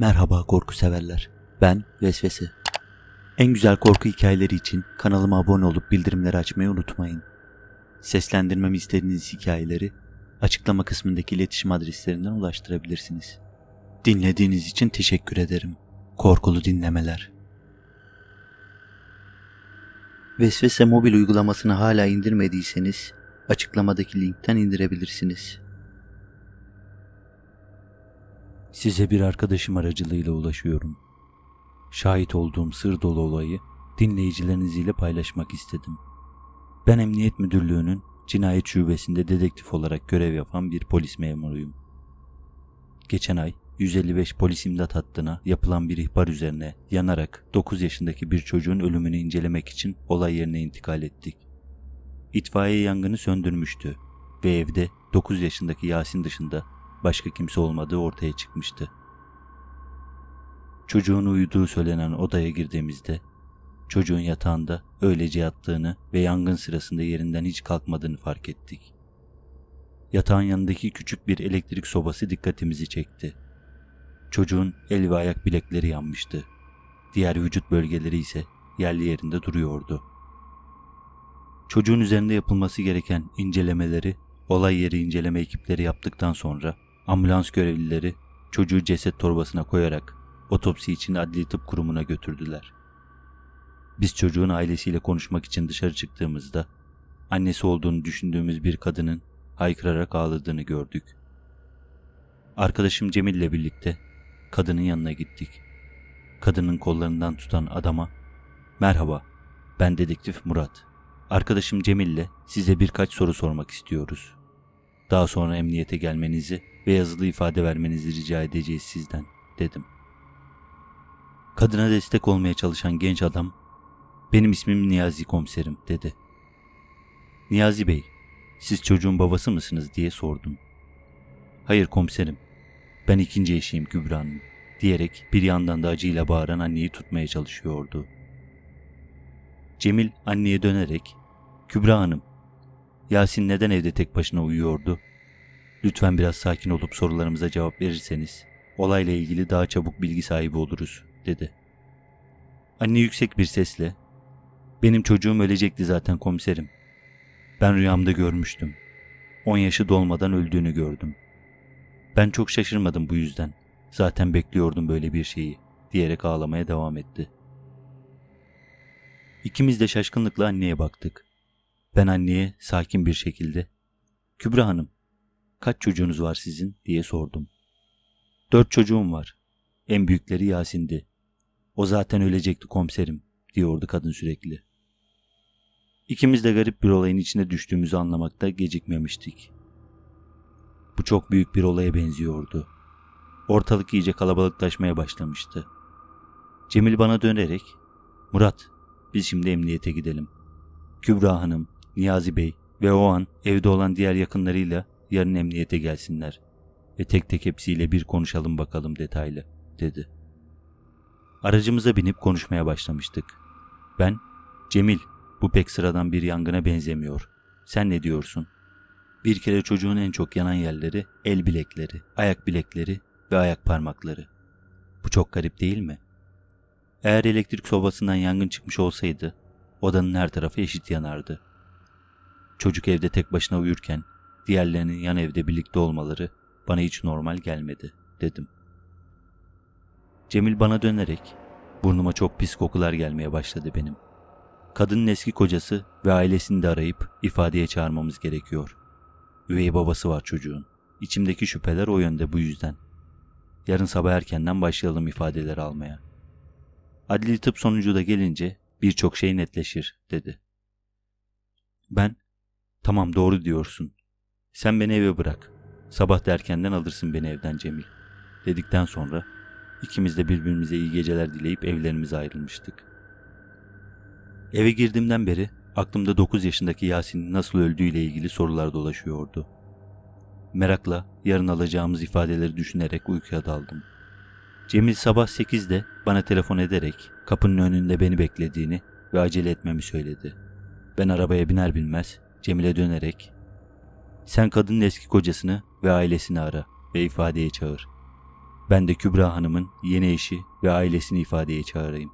Merhaba korku severler. Ben Vesvese. En güzel korku hikayeleri için kanalıma abone olup bildirimleri açmayı unutmayın. Seslendirmemi istediğiniz hikayeleri açıklama kısmındaki iletişim adreslerinden ulaştırabilirsiniz. Dinlediğiniz için teşekkür ederim. Korkulu dinlemeler. Vesvese mobil uygulamasını hala indirmediyseniz açıklamadaki linkten indirebilirsiniz. Size bir arkadaşım aracılığıyla ulaşıyorum. Şahit olduğum sır dolu olayı dinleyicileriniz ile paylaşmak istedim. Ben Emniyet Müdürlüğü'nün cinayet şubesinde dedektif olarak görev yapan bir polis memuruyum. Geçen ay 155 polis imdat hattına yapılan bir ihbar üzerine yanarak 9 yaşındaki bir çocuğun ölümünü incelemek için olay yerine intikal ettik. İtfaiye yangını söndürmüştü ve evde 9 yaşındaki Yasin dışında başka kimse olmadığı ortaya çıkmıştı. Çocuğun uyuduğu söylenen odaya girdiğimizde çocuğun yatağında öylece yattığını ve yangın sırasında yerinden hiç kalkmadığını fark ettik. Yatağın yanındaki küçük bir elektrik sobası dikkatimizi çekti. Çocuğun el ve ayak bilekleri yanmıştı. Diğer vücut bölgeleri ise yerli yerinde duruyordu. Çocuğun üzerinde yapılması gereken incelemeleri olay yeri inceleme ekipleri yaptıktan sonra Ambulans görevlileri çocuğu ceset torbasına koyarak otopsi için adli tıp kurumuna götürdüler. Biz çocuğun ailesiyle konuşmak için dışarı çıktığımızda annesi olduğunu düşündüğümüz bir kadının haykırarak ağladığını gördük. Arkadaşım Cemil ile birlikte kadının yanına gittik. Kadının kollarından tutan adama "Merhaba. Ben dedektif Murat. Arkadaşım Cemil ile size birkaç soru sormak istiyoruz." Daha sonra emniyete gelmenizi ve yazılı ifade vermenizi rica edeceğiz sizden, dedim. Kadına destek olmaya çalışan genç adam, benim ismim Niyazi komiserim, dedi. Niyazi Bey, siz çocuğun babası mısınız diye sordum. Hayır komiserim, ben ikinci eşiyim Kübra Hanım, diyerek bir yandan da acıyla bağıran anneyi tutmaya çalışıyordu. Cemil anneye dönerek, Kübra Hanım, Yasin neden evde tek başına uyuyordu? Lütfen biraz sakin olup sorularımıza cevap verirseniz olayla ilgili daha çabuk bilgi sahibi oluruz dedi. Anne yüksek bir sesle benim çocuğum ölecekti zaten komiserim. Ben rüyamda görmüştüm. 10 yaşı dolmadan öldüğünü gördüm. Ben çok şaşırmadım bu yüzden. Zaten bekliyordum böyle bir şeyi diyerek ağlamaya devam etti. İkimiz de şaşkınlıkla anneye baktık. Ben anneye sakin bir şekilde Kübra Hanım kaç çocuğunuz var sizin diye sordum. Dört çocuğum var. En büyükleri Yasin'di. O zaten ölecekti komiserim diyordu kadın sürekli. İkimiz de garip bir olayın içine düştüğümüzü anlamakta gecikmemiştik. Bu çok büyük bir olaya benziyordu. Ortalık iyice kalabalıklaşmaya başlamıştı. Cemil bana dönerek, Murat biz şimdi emniyete gidelim. Kübra Hanım Niyazi Bey ve o an evde olan diğer yakınlarıyla yarın emniyete gelsinler ve tek tek hepsiyle bir konuşalım bakalım detaylı dedi. Aracımıza binip konuşmaya başlamıştık. Ben, Cemil bu pek sıradan bir yangına benzemiyor. Sen ne diyorsun? Bir kere çocuğun en çok yanan yerleri el bilekleri, ayak bilekleri ve ayak parmakları. Bu çok garip değil mi? Eğer elektrik sobasından yangın çıkmış olsaydı odanın her tarafı eşit yanardı. Çocuk evde tek başına uyurken diğerlerinin yan evde birlikte olmaları bana hiç normal gelmedi dedim. Cemil bana dönerek burnuma çok pis kokular gelmeye başladı benim. Kadının eski kocası ve ailesini de arayıp ifadeye çağırmamız gerekiyor. Üvey babası var çocuğun. İçimdeki şüpheler o yönde bu yüzden. Yarın sabah erkenden başlayalım ifadeler almaya. Adli tıp sonucu da gelince birçok şey netleşir dedi. Ben Tamam doğru diyorsun. Sen beni eve bırak. Sabah derkenden alırsın beni evden Cemil. Dedikten sonra ikimiz de birbirimize iyi geceler dileyip evlerimize ayrılmıştık. Eve girdiğimden beri aklımda 9 yaşındaki Yasin'in nasıl öldüğüyle ilgili sorular dolaşıyordu. Merakla yarın alacağımız ifadeleri düşünerek uykuya daldım. Cemil sabah 8'de bana telefon ederek kapının önünde beni beklediğini ve acele etmemi söyledi. Ben arabaya biner binmez Cemile dönerek sen kadının eski kocasını ve ailesini ara ve ifadeye çağır. Ben de Kübra Hanım'ın yeni eşi ve ailesini ifadeye çağırayım.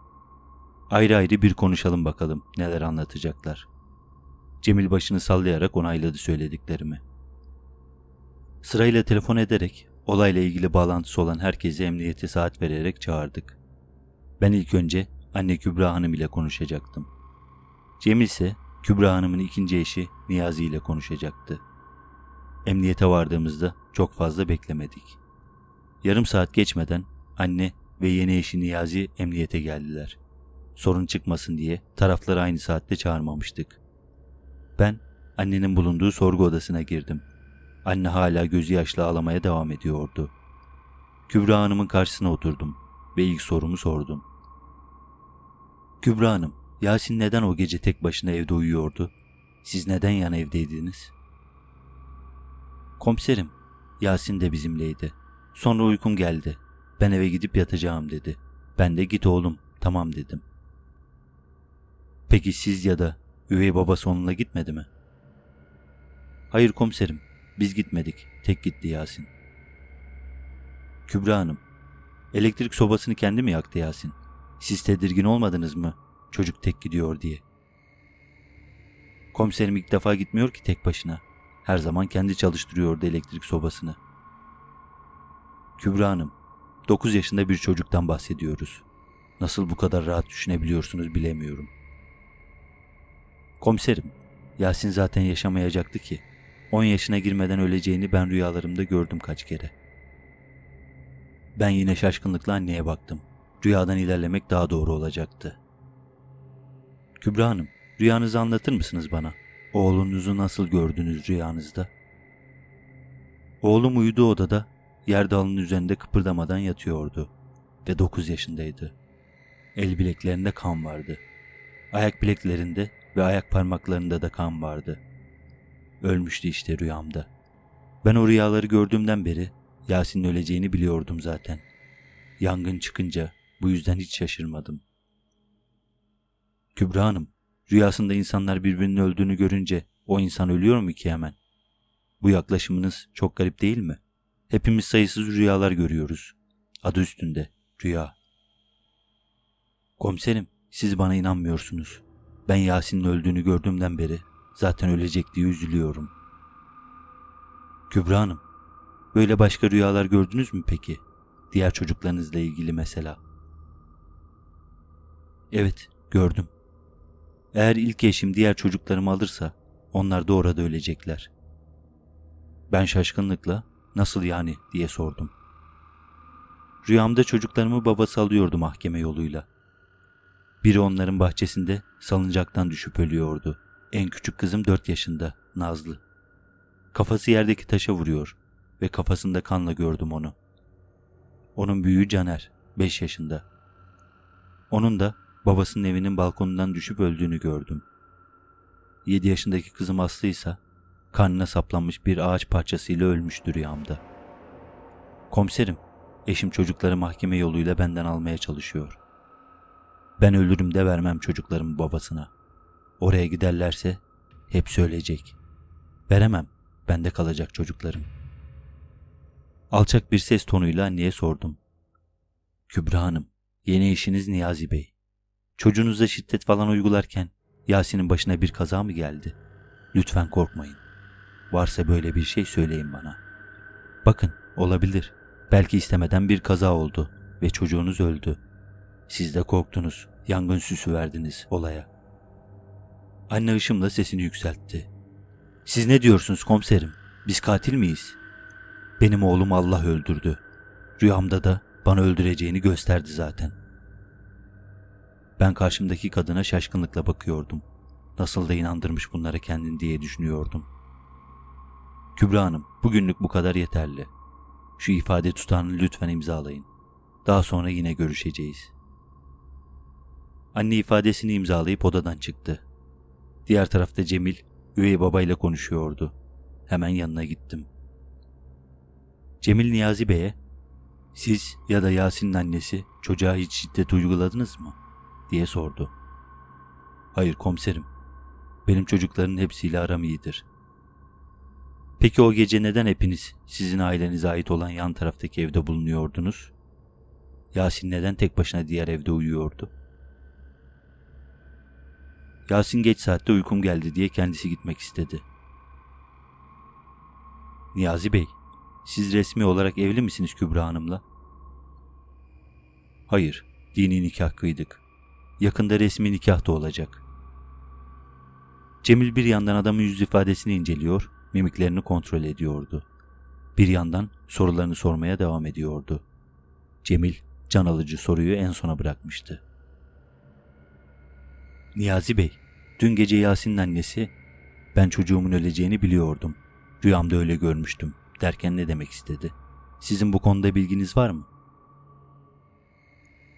Ayrı ayrı bir konuşalım bakalım neler anlatacaklar. Cemil başını sallayarak onayladı söylediklerimi. Sırayla telefon ederek olayla ilgili bağlantısı olan herkese emniyete saat vererek çağırdık. Ben ilk önce anne Kübra Hanım ile konuşacaktım. Cemil ise Kübra Hanım'ın ikinci eşi Niyazi ile konuşacaktı. Emniyete vardığımızda çok fazla beklemedik. Yarım saat geçmeden anne ve yeni eşi Niyazi emniyete geldiler. Sorun çıkmasın diye tarafları aynı saatte çağırmamıştık. Ben annenin bulunduğu sorgu odasına girdim. Anne hala gözü yaşlı ağlamaya devam ediyordu. Kübra Hanım'ın karşısına oturdum ve ilk sorumu sordum. Kübra Hanım, Yasin neden o gece tek başına evde uyuyordu? Siz neden yan evdeydiniz? Komiserim, Yasin de bizimleydi. Sonra uykum geldi. Ben eve gidip yatacağım dedi. Ben de git oğlum, tamam dedim. Peki siz ya da üvey babası onunla gitmedi mi? Hayır komiserim, biz gitmedik. Tek gitti Yasin. Kübra Hanım, elektrik sobasını kendi mi yaktı Yasin? Siz tedirgin olmadınız mı? Çocuk tek gidiyor diye. Komiserim ilk defa gitmiyor ki tek başına. Her zaman kendi çalıştırıyordu elektrik sobasını. Kübra Hanım, 9 yaşında bir çocuktan bahsediyoruz. Nasıl bu kadar rahat düşünebiliyorsunuz bilemiyorum. Komiserim, Yasin zaten yaşamayacaktı ki. 10 yaşına girmeden öleceğini ben rüyalarımda gördüm kaç kere. Ben yine şaşkınlıkla anneye baktım. Rüyadan ilerlemek daha doğru olacaktı. Kübra Hanım, rüyanızı anlatır mısınız bana? Oğlunuzu nasıl gördünüz rüyanızda? Oğlum uyudu odada, yerdalının üzerinde kıpırdamadan yatıyordu ve 9 yaşındaydı. El bileklerinde kan vardı. Ayak bileklerinde ve ayak parmaklarında da kan vardı. Ölmüştü işte rüyamda. Ben o rüyaları gördüğümden beri Yasin'in öleceğini biliyordum zaten. Yangın çıkınca bu yüzden hiç şaşırmadım.'' Kübra Hanım, rüyasında insanlar birbirinin öldüğünü görünce o insan ölüyor mu ki hemen? Bu yaklaşımınız çok garip değil mi? Hepimiz sayısız rüyalar görüyoruz. Adı üstünde, rüya. Komiserim, siz bana inanmıyorsunuz. Ben Yasin'in öldüğünü gördüğümden beri zaten ölecek diye üzülüyorum. Kübra Hanım, böyle başka rüyalar gördünüz mü peki? Diğer çocuklarınızla ilgili mesela. Evet, gördüm. Eğer ilk eşim diğer çocuklarımı alırsa onlar da orada ölecekler. Ben şaşkınlıkla nasıl yani diye sordum. Rüyamda çocuklarımı babası alıyordu mahkeme yoluyla. Biri onların bahçesinde salıncaktan düşüp ölüyordu. En küçük kızım 4 yaşında, Nazlı. Kafası yerdeki taşa vuruyor ve kafasında kanla gördüm onu. Onun büyüğü Caner, 5 yaşında. Onun da babasının evinin balkonundan düşüp öldüğünü gördüm. 7 yaşındaki kızım Aslı ise karnına saplanmış bir ağaç parçasıyla ölmüştür rüyamda. Komiserim, eşim çocukları mahkeme yoluyla benden almaya çalışıyor. Ben ölürüm de vermem çocuklarımı babasına. Oraya giderlerse hep söyleyecek. Veremem, bende kalacak çocuklarım. Alçak bir ses tonuyla anneye sordum. Kübra Hanım, yeni eşiniz Niyazi Bey. Çocuğunuza şiddet falan uygularken Yasin'in başına bir kaza mı geldi? Lütfen korkmayın. Varsa böyle bir şey söyleyin bana. Bakın, olabilir. Belki istemeden bir kaza oldu ve çocuğunuz öldü. Siz de korktunuz, yangın süsü verdiniz olaya. Anne ışımla sesini yükseltti. Siz ne diyorsunuz komiserim? Biz katil miyiz? Benim oğlum Allah öldürdü. Rüyamda da bana öldüreceğini gösterdi zaten.'' Ben karşımdaki kadına şaşkınlıkla bakıyordum. Nasıl da inandırmış bunlara kendini diye düşünüyordum. Kübra Hanım, bugünlük bu kadar yeterli. Şu ifade tutanını lütfen imzalayın. Daha sonra yine görüşeceğiz. Anne ifadesini imzalayıp odadan çıktı. Diğer tarafta Cemil, üvey babayla konuşuyordu. Hemen yanına gittim. Cemil Niyazi Bey'e, siz ya da Yasin'in annesi çocuğa hiç şiddet uyguladınız mı?'' diye sordu. Hayır komiserim. Benim çocukların hepsiyle aram iyidir. Peki o gece neden hepiniz sizin ailenize ait olan yan taraftaki evde bulunuyordunuz? Yasin neden tek başına diğer evde uyuyordu? Yasin geç saatte uykum geldi diye kendisi gitmek istedi. Niyazi Bey, siz resmi olarak evli misiniz Kübra Hanım'la? Hayır, dini nikah kıydık. Yakında resmi nikah da olacak. Cemil bir yandan adamın yüz ifadesini inceliyor, mimiklerini kontrol ediyordu. Bir yandan sorularını sormaya devam ediyordu. Cemil can alıcı soruyu en sona bırakmıştı. Niyazi Bey, dün gece Yasin'in annesi ben çocuğumun öleceğini biliyordum. Rüyamda öyle görmüştüm derken ne demek istedi? Sizin bu konuda bilginiz var mı?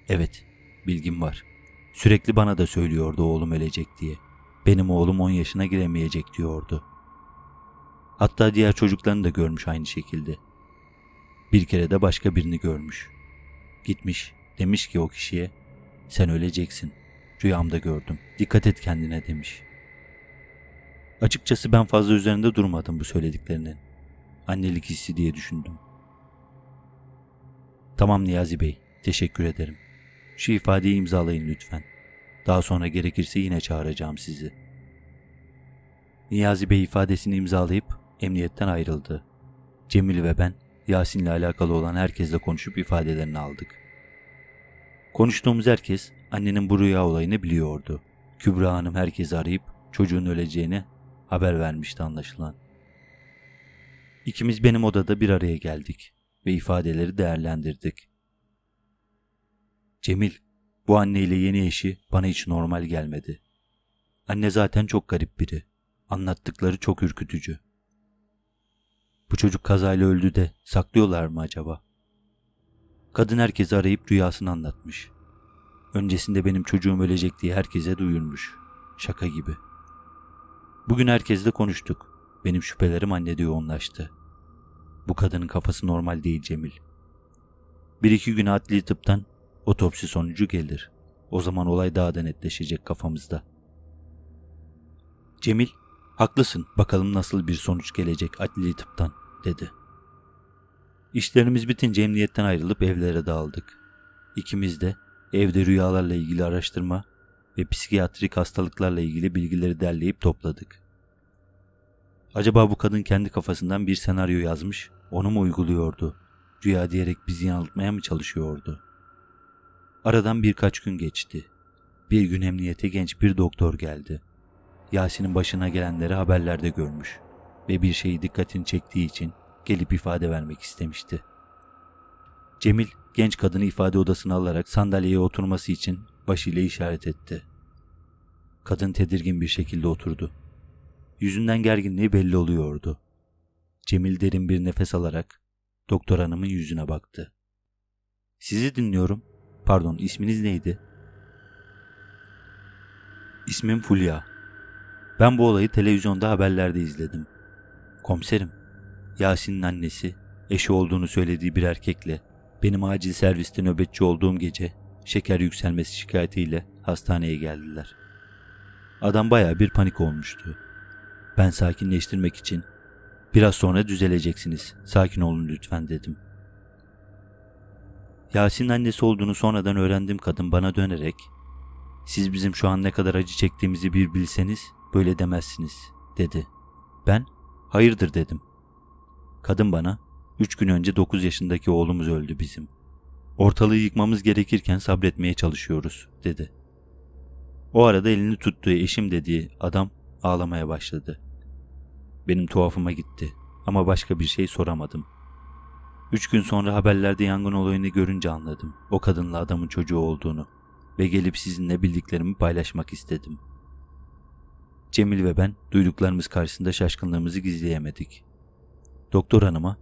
Evet, bilgim var. Sürekli bana da söylüyordu oğlum ölecek diye. Benim oğlum 10 yaşına giremeyecek diyordu. Hatta diğer çocuklarını da görmüş aynı şekilde. Bir kere de başka birini görmüş. Gitmiş, demiş ki o kişiye, sen öleceksin, rüyamda gördüm, dikkat et kendine demiş. Açıkçası ben fazla üzerinde durmadım bu söylediklerinin. Annelik hissi diye düşündüm. Tamam Niyazi Bey, teşekkür ederim. Şu ifadeyi imzalayın lütfen. Daha sonra gerekirse yine çağıracağım sizi. Niyazi Bey ifadesini imzalayıp emniyetten ayrıldı. Cemil ve ben Yasin'le alakalı olan herkesle konuşup ifadelerini aldık. Konuştuğumuz herkes annenin bu rüya olayını biliyordu. Kübra Hanım herkesi arayıp çocuğun öleceğini haber vermişti anlaşılan. İkimiz benim odada bir araya geldik ve ifadeleri değerlendirdik. Cemil, bu anneyle yeni eşi bana hiç normal gelmedi. Anne zaten çok garip biri. Anlattıkları çok ürkütücü. Bu çocuk kazayla öldü de saklıyorlar mı acaba? Kadın herkesi arayıp rüyasını anlatmış. Öncesinde benim çocuğum ölecek diye herkese duyurmuş. Şaka gibi. Bugün herkesle konuştuk. Benim şüphelerim annede yoğunlaştı. Bu kadının kafası normal değil Cemil. Bir iki gün adli tıptan Otopsi sonucu gelir. O zaman olay daha da netleşecek kafamızda. Cemil, haklısın bakalım nasıl bir sonuç gelecek adli tıptan, dedi. İşlerimiz bitince emniyetten ayrılıp evlere dağıldık. İkimiz de evde rüyalarla ilgili araştırma ve psikiyatrik hastalıklarla ilgili bilgileri derleyip topladık. Acaba bu kadın kendi kafasından bir senaryo yazmış, onu mu uyguluyordu? Rüya diyerek bizi yanıltmaya mı çalışıyordu? Aradan birkaç gün geçti. Bir gün emniyete genç bir doktor geldi. Yasin'in başına gelenleri haberlerde görmüş ve bir şeyi dikkatini çektiği için gelip ifade vermek istemişti. Cemil genç kadını ifade odasına alarak sandalyeye oturması için başıyla işaret etti. Kadın tedirgin bir şekilde oturdu. Yüzünden gerginliği belli oluyordu. Cemil derin bir nefes alarak doktor hanımın yüzüne baktı. Sizi dinliyorum. Pardon isminiz neydi? İsmim Fulya. Ben bu olayı televizyonda haberlerde izledim. Komiserim, Yasin'in annesi, eşi olduğunu söylediği bir erkekle, benim acil serviste nöbetçi olduğum gece şeker yükselmesi şikayetiyle hastaneye geldiler. Adam baya bir panik olmuştu. Ben sakinleştirmek için biraz sonra düzeleceksiniz, sakin olun lütfen dedim.'' Yasin'in annesi olduğunu sonradan öğrendim kadın bana dönerek siz bizim şu an ne kadar acı çektiğimizi bir bilseniz böyle demezsiniz dedi. Ben hayırdır dedim. Kadın bana üç gün önce 9 yaşındaki oğlumuz öldü bizim. Ortalığı yıkmamız gerekirken sabretmeye çalışıyoruz dedi. O arada elini tuttuğu eşim dediği adam ağlamaya başladı. Benim tuhafıma gitti ama başka bir şey soramadım.'' Üç gün sonra haberlerde yangın olayını görünce anladım. O kadınla adamın çocuğu olduğunu ve gelip sizinle bildiklerimi paylaşmak istedim. Cemil ve ben duyduklarımız karşısında şaşkınlığımızı gizleyemedik. Doktor hanıma,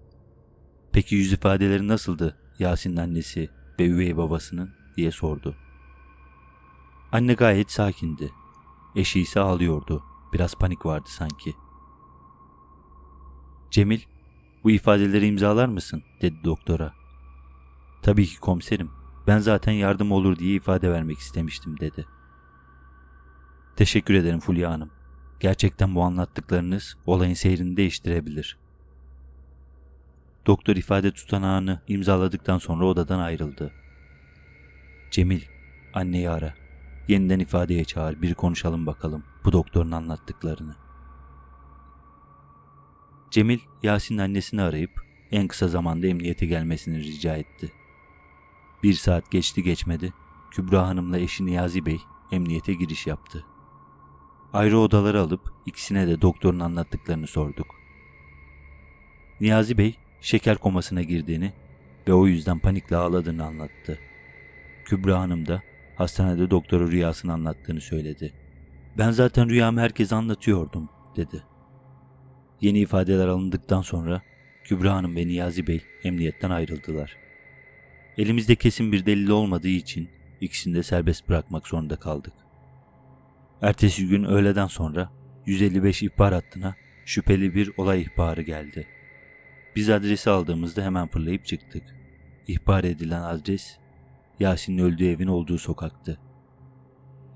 peki yüz ifadeleri nasıldı Yasin'in annesi ve üvey babasının diye sordu. Anne gayet sakindi. Eşi ise ağlıyordu. Biraz panik vardı sanki. Cemil bu ifadeleri imzalar mısın? dedi doktora. Tabii ki komiserim. Ben zaten yardım olur diye ifade vermek istemiştim dedi. Teşekkür ederim Fulya Hanım. Gerçekten bu anlattıklarınız olayın seyrini değiştirebilir. Doktor ifade tutanağını imzaladıktan sonra odadan ayrıldı. Cemil, anneyi ara. Yeniden ifadeye çağır, bir konuşalım bakalım bu doktorun anlattıklarını. Cemil, Yasin annesini arayıp en kısa zamanda emniyete gelmesini rica etti. Bir saat geçti geçmedi, Kübra Hanım'la eşi Niyazi Bey emniyete giriş yaptı. Ayrı odaları alıp ikisine de doktorun anlattıklarını sorduk. Niyazi Bey şeker komasına girdiğini ve o yüzden panikle ağladığını anlattı. Kübra Hanım da hastanede doktora rüyasını anlattığını söyledi. Ben zaten rüyamı herkese anlatıyordum dedi.'' Yeni ifadeler alındıktan sonra Kübra Hanım ve Niyazi Bey emniyetten ayrıldılar. Elimizde kesin bir delil olmadığı için ikisini de serbest bırakmak zorunda kaldık. Ertesi gün öğleden sonra 155 ihbar hattına şüpheli bir olay ihbarı geldi. Biz adresi aldığımızda hemen fırlayıp çıktık. İhbar edilen adres Yasin'in öldüğü evin olduğu sokaktı.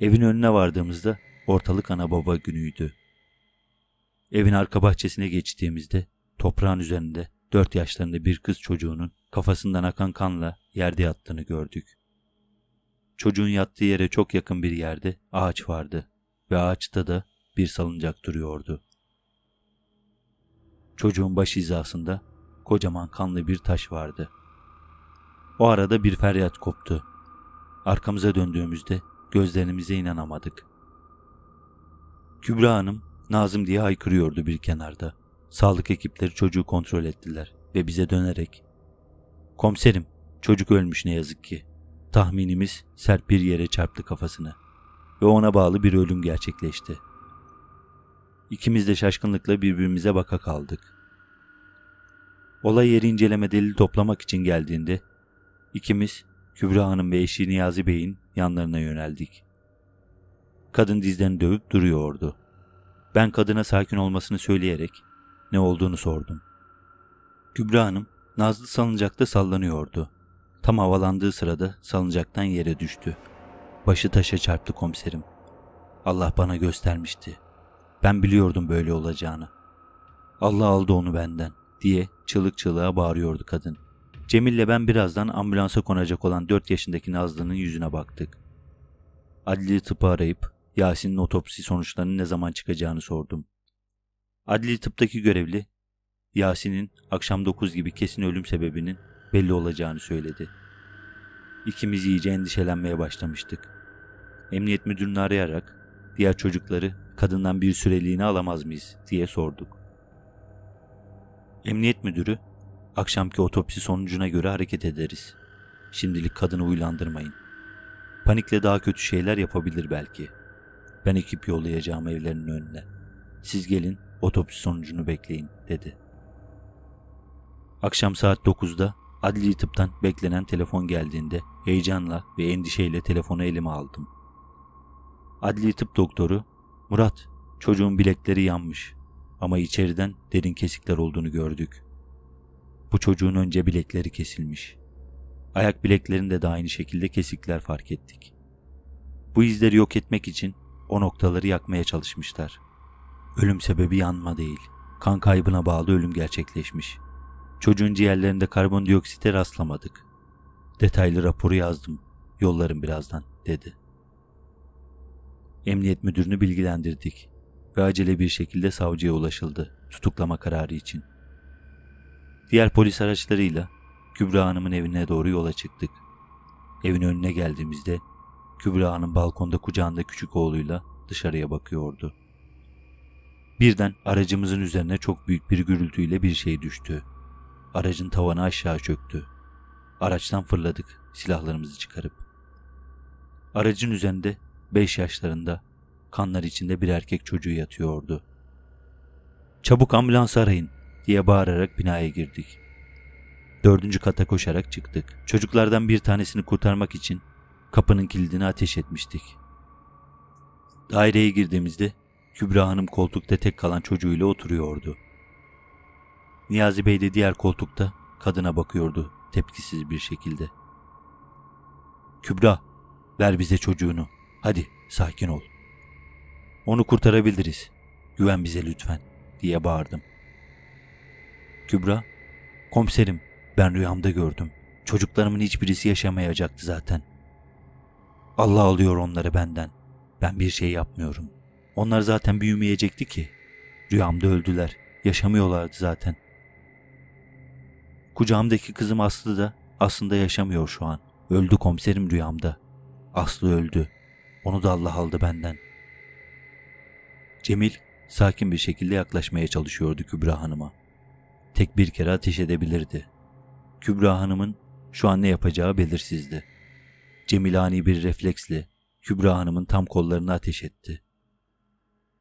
Evin önüne vardığımızda ortalık ana baba günüydü. Evin arka bahçesine geçtiğimizde toprağın üzerinde dört yaşlarında bir kız çocuğunun kafasından akan kanla yerde yattığını gördük. Çocuğun yattığı yere çok yakın bir yerde ağaç vardı ve ağaçta da bir salıncak duruyordu. Çocuğun baş hizasında kocaman kanlı bir taş vardı. O arada bir feryat koptu. Arkamıza döndüğümüzde gözlerimize inanamadık. Kübra Hanım Nazım diye haykırıyordu bir kenarda. Sağlık ekipleri çocuğu kontrol ettiler ve bize dönerek Komiserim, çocuk ölmüş ne yazık ki. Tahminimiz sert bir yere çarptı kafasını ve ona bağlı bir ölüm gerçekleşti. İkimiz de şaşkınlıkla birbirimize baka kaldık. Olay yeri inceleme delili toplamak için geldiğinde ikimiz Kübra Hanım ve eşi Niyazi Bey'in yanlarına yöneldik. Kadın dizlerini dövüp duruyordu. Ben kadına sakin olmasını söyleyerek ne olduğunu sordum. Kübra Hanım Nazlı salıncakta sallanıyordu. Tam havalandığı sırada salıncaktan yere düştü. Başı taşa çarptı komiserim. Allah bana göstermişti. Ben biliyordum böyle olacağını. Allah aldı onu benden diye çığlık çığlığa bağırıyordu kadın. Cemil'le ben birazdan ambulansa konacak olan 4 yaşındaki Nazlı'nın yüzüne baktık. Adli tıpı arayıp Yasin'in otopsi sonuçlarının ne zaman çıkacağını sordum. Adli tıptaki görevli, Yasin'in akşam 9 gibi kesin ölüm sebebinin belli olacağını söyledi. İkimiz iyice endişelenmeye başlamıştık. Emniyet müdürünü arayarak diğer çocukları kadından bir süreliğine alamaz mıyız diye sorduk. Emniyet müdürü akşamki otopsi sonucuna göre hareket ederiz. Şimdilik kadını uylandırmayın. Panikle daha kötü şeyler yapabilir belki.'' Ben ekip yollayacağım evlerinin önüne. Siz gelin otopsi sonucunu bekleyin dedi. Akşam saat 9'da adli tıptan beklenen telefon geldiğinde heyecanla ve endişeyle telefonu elime aldım. Adli tıp doktoru Murat çocuğun bilekleri yanmış ama içeriden derin kesikler olduğunu gördük. Bu çocuğun önce bilekleri kesilmiş. Ayak bileklerinde de aynı şekilde kesikler fark ettik. Bu izleri yok etmek için o noktaları yakmaya çalışmışlar. Ölüm sebebi yanma değil, kan kaybına bağlı ölüm gerçekleşmiş. Çocuğun ciğerlerinde karbondioksite rastlamadık. Detaylı raporu yazdım, yollarım birazdan, dedi. Emniyet müdürünü bilgilendirdik ve acele bir şekilde savcıya ulaşıldı tutuklama kararı için. Diğer polis araçlarıyla Kübra Hanım'ın evine doğru yola çıktık. Evin önüne geldiğimizde Kübra'nın balkonda kucağında küçük oğluyla dışarıya bakıyordu. Birden aracımızın üzerine çok büyük bir gürültüyle bir şey düştü. Aracın tavanı aşağı çöktü. Araçtan fırladık silahlarımızı çıkarıp. Aracın üzerinde 5 yaşlarında kanlar içinde bir erkek çocuğu yatıyordu. Çabuk ambulans arayın diye bağırarak binaya girdik. Dördüncü kata koşarak çıktık. Çocuklardan bir tanesini kurtarmak için kapının kilidini ateş etmiştik. Daireye girdiğimizde Kübra Hanım koltukta tek kalan çocuğuyla oturuyordu. Niyazi Bey de diğer koltukta kadına bakıyordu tepkisiz bir şekilde. Kübra, ver bize çocuğunu. Hadi, sakin ol. Onu kurtarabiliriz. Güven bize lütfen, diye bağırdım. Kübra, komiserim ben rüyamda gördüm. Çocuklarımın hiçbirisi yaşamayacaktı zaten. Allah alıyor onları benden. Ben bir şey yapmıyorum. Onlar zaten büyümeyecekti ki. Rüyamda öldüler. Yaşamıyorlardı zaten. Kucağımdaki kızım Aslı da aslında yaşamıyor şu an. Öldü komiserim rüyamda. Aslı öldü. Onu da Allah aldı benden. Cemil sakin bir şekilde yaklaşmaya çalışıyordu Kübra Hanım'a. Tek bir kere ateş edebilirdi. Kübra Hanım'ın şu an ne yapacağı belirsizdi. Cemilani bir refleksle Kübra Hanım'ın tam kollarını ateş etti.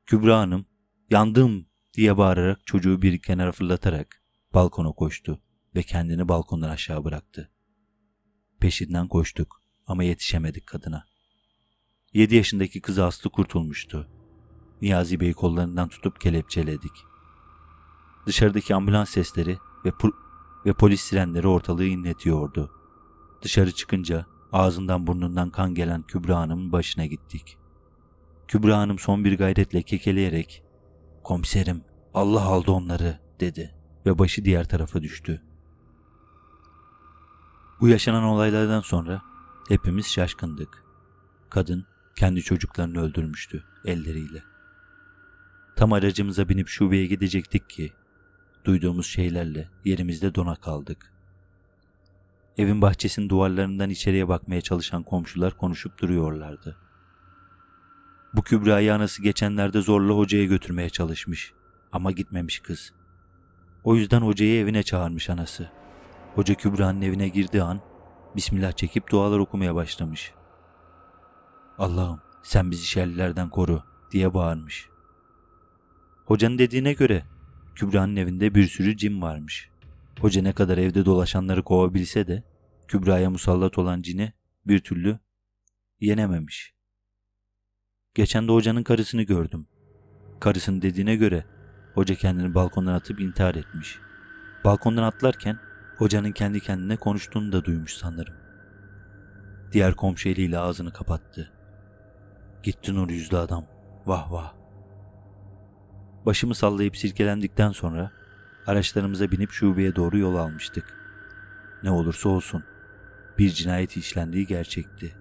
Kübra Hanım, yandım diye bağırarak çocuğu bir kenara fırlatarak balkona koştu ve kendini balkondan aşağı bıraktı. Peşinden koştuk ama yetişemedik kadına. Yedi yaşındaki kızı Aslı kurtulmuştu. Niyazi Bey kollarından tutup kelepçeledik. Dışarıdaki ambulans sesleri ve, ve polis sirenleri ortalığı inletiyordu. Dışarı çıkınca ağzından burnundan kan gelen Kübra Hanım'ın başına gittik. Kübra Hanım son bir gayretle kekeleyerek ''Komiserim, Allah aldı onları'' dedi ve başı diğer tarafa düştü. Bu yaşanan olaylardan sonra hepimiz şaşkındık. Kadın kendi çocuklarını öldürmüştü elleriyle. Tam aracımıza binip şubeye gidecektik ki duyduğumuz şeylerle yerimizde dona kaldık.'' Evin bahçesinin duvarlarından içeriye bakmaya çalışan komşular konuşup duruyorlardı. Bu Kübra'yı anası geçenlerde zorla hocaya götürmeye çalışmış ama gitmemiş kız. O yüzden hocayı evine çağırmış anası. Hoca Kübra'nın evine girdiği an Bismillah çekip dualar okumaya başlamış. Allah'ım sen bizi şerlilerden koru diye bağırmış. Hocanın dediğine göre Kübra'nın evinde bir sürü cin varmış. Hoca ne kadar evde dolaşanları kovabilse de Kübra'ya musallat olan cini bir türlü yenememiş. Geçen de hocanın karısını gördüm. Karısının dediğine göre hoca kendini balkondan atıp intihar etmiş. Balkondan atlarken hocanın kendi kendine konuştuğunu da duymuş sanırım. Diğer komşu eliyle ağzını kapattı. Gitti nur yüzlü adam. Vah vah. Başımı sallayıp silkelendikten sonra araçlarımıza binip şubeye doğru yol almıştık. Ne olursa olsun bir cinayet işlendiği gerçekti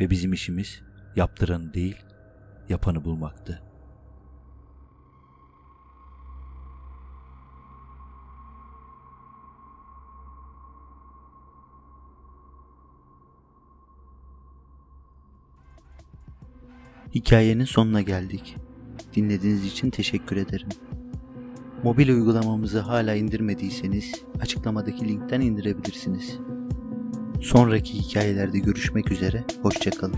ve bizim işimiz yaptıranı değil yapanı bulmaktı. Hikayenin sonuna geldik. Dinlediğiniz için teşekkür ederim. Mobil uygulamamızı hala indirmediyseniz açıklamadaki linkten indirebilirsiniz. Sonraki hikayelerde görüşmek üzere, hoşçakalın.